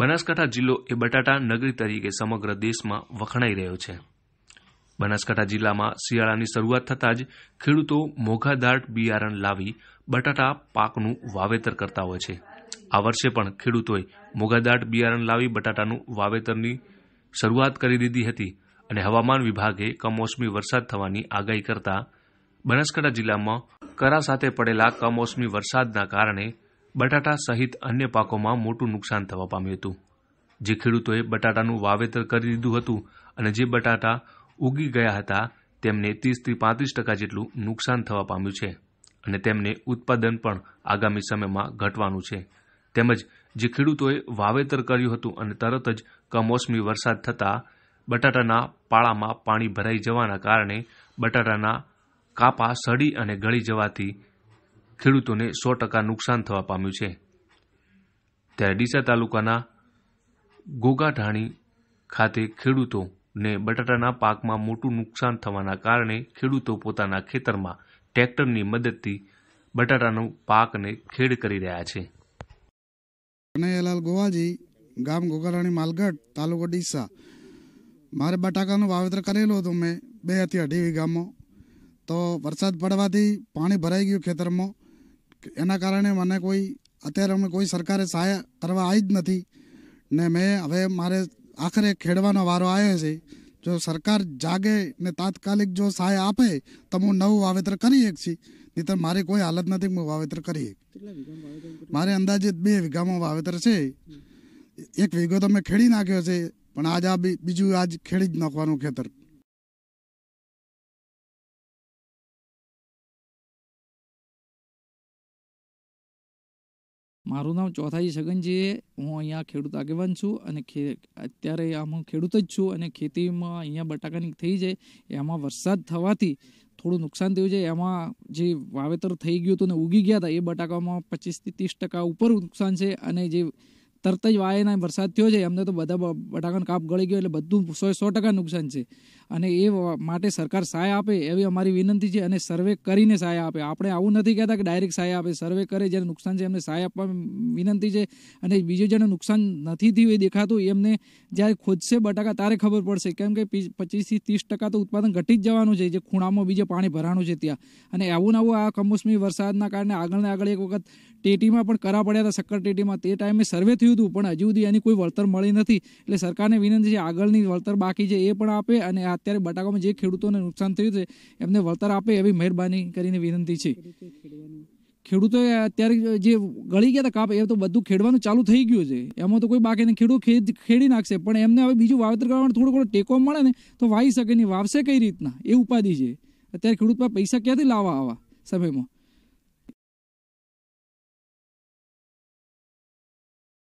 બનાસકાંઠા જિલ્લો એ બટાટા નગરી તરીકે સમગ્ર દેશમાં વખણાઈ રહ્યો છે બનાસકાંઠા જિલ્લામાં શિયાળાની શરૂઆત થતાં જ ખેડૂતો મોઘા બિયારણ લાવી બટાટા પાકનું વાવેતર કરતા હોય છે આ વર્ષે પણ ખેડૂતોએ મોઘાદાટ બિયારણ લાવી બટાટાનું વાવેતરની શરૂઆત કરી દીધી હતી અને હવામાન વિભાગે કમોસમી વરસાદ થવાની આગાહી કરતા બનાસકાંઠા જિલ્લામાં કરા સાથે પડેલા કમોસમી વરસાદના કારણે બટાટા સહિત અન્ય પાકોમાં મોટું નુકસાન થવા પામ્યું હતું જે ખેડૂતોએ બટાટાનું વાવેતર કરી દીધું હતું અને જે બટાટા ઉગી ગયા હતા તેમને ત્રીસથી પાંત્રીસ ટકા જેટલું નુકસાન થવા પામ્યું છે અને તેમને ઉત્પાદન પણ આગામી સમયમાં ઘટવાનું છે તેમજ જે ખેડૂતોએ વાવેતર કર્યું હતું અને તરત જ કમોસમી વરસાદ થતાં બટાટાના પાળામાં પાણી ભરાઈ જવાના કારણે બટાટાના કાપા સડી અને ગળી જવાથી ખેડૂતોને સો ટકા નુકસાન થવા પામ્યું છે ત્યારે ડીસા તાલુકાના ગોગાઢાણી ખાતે ખેડૂતોને બટાટાના પાકમાં મોટું નુકસાન થવાના કારણે ખેડૂતો પોતાના ખેતરમાં ટ્રેક્ટરની મદદથી બટાટાનો પાકને ખેડ કરી રહ્યા છે કનૈયાલાલ ગોવાજી ગામ ગોગારાણી માલગઢ તાલુકો ડીસા મારે બટાકાનું વાવેતર કરેલું હતું મેં બે થી અઢી વીઘામાં તો વરસાદ પડવાથી પાણી ભરાઈ ગયું ખેતરમાં એના કારણે મને કોઈ અત્યારે અમે કોઈ સરકારે સહાય કરવા આવી જ નથી ને મેં હવે મારે આખરે ખેડવાનો વારો આવ્યો છે જો સરકાર જાગે ને તાત્કાલિક જો સહાય આપે તો હું નવું વાવેતર કરી એક છી નહીં તો મારી કોઈ હાલત નથી હું વાવેતર કરી એક મારે અંદાજે બે વીઘામાં વાવેતર છે એક વીઘો તો મેં ખેડી નાખ્યો છે પણ આજ આ બીજું આજ ખેડી જ નાખવાનું ખેતર મારું નામ ચોથાજી છગન છે હું અહીંયા ખેડૂત આગેવાન છું અને અત્યારે આમ હું ખેડૂત જ છું અને ખેતીમાં અહીંયા બટાકાની થઈ છે એમાં વરસાદ થવાથી થોડું નુકસાન થયું છે એમાં જે વાવેતર થઈ ગયું હતું ને ઉગી ગયા હતા એ બટાકામાં પચીસથી ત્રીસ ટકા ઉપર નુકસાન છે અને જે તરત જ વાયના વરસાદ થયો છે એમને તો બધા બટાકાનો કાપ ગળી ગયો એટલે બધું સો સો ટકા નુકસાન છે અને એ માટે સરકાર સહાય આપે એવી અમારી વિનંતી છે અને સર્વે કરીને સહાય આપે આપણે આવું નથી કહેતા કે ડાયરેક્ટ સહાય આપે સર્વે કરે જેને નુકસાન છે એમને સહાય આપવા વિનંતી છે અને બીજું જેને નુકસાન નથી થયું એ દેખાતું એમને જ્યારે ખોદશે બટાકા તારે ખબર પડશે કેમ કે પચીસથી ત્રીસ ટકા તો ઉત્પાદન ઘટી જ જવાનું છે જે ખૂણામાં બીજે પાણી ભરાણું છે ત્યાં અને આવું ને આવું આ કમોસમી વરસાદના કારણે આગળને આગળ એક વખત ટેટીમાં પણ કરા પડ્યા હતા શક્કર ટેટીમાં તે ટાઈમે સર્વે થયું કર્યું હતું પણ હજી સુધી એની કોઈ વળતર મળી નથી એટલે સરકારને વિનંતી છે આગળની વળતર બાકી છે એ પણ આપે અને અત્યારે બટાકામાં જે ખેડૂતોને નુકસાન થયું છે એમને વળતર આપે એવી મહેરબાની કરીને વિનંતી છે ખેડૂતોએ અત્યારે જે ગળી ગયા હતા કાપ એ તો બધું ખેડવાનું ચાલુ થઈ ગયું છે એમાં તો કોઈ બાકી નહીં ખેડૂત ખેડ ખેડી નાખશે પણ એમને હવે બીજું વાવેતર કરવાનું માટે થોડો ટેકો મળે ને તો વાવી શકે નહીં વાવશે કઈ રીતના એ ઉપાધિ છે અત્યારે ખેડૂત પાસે પૈસા ક્યાંથી લાવવા આવા સમયમાં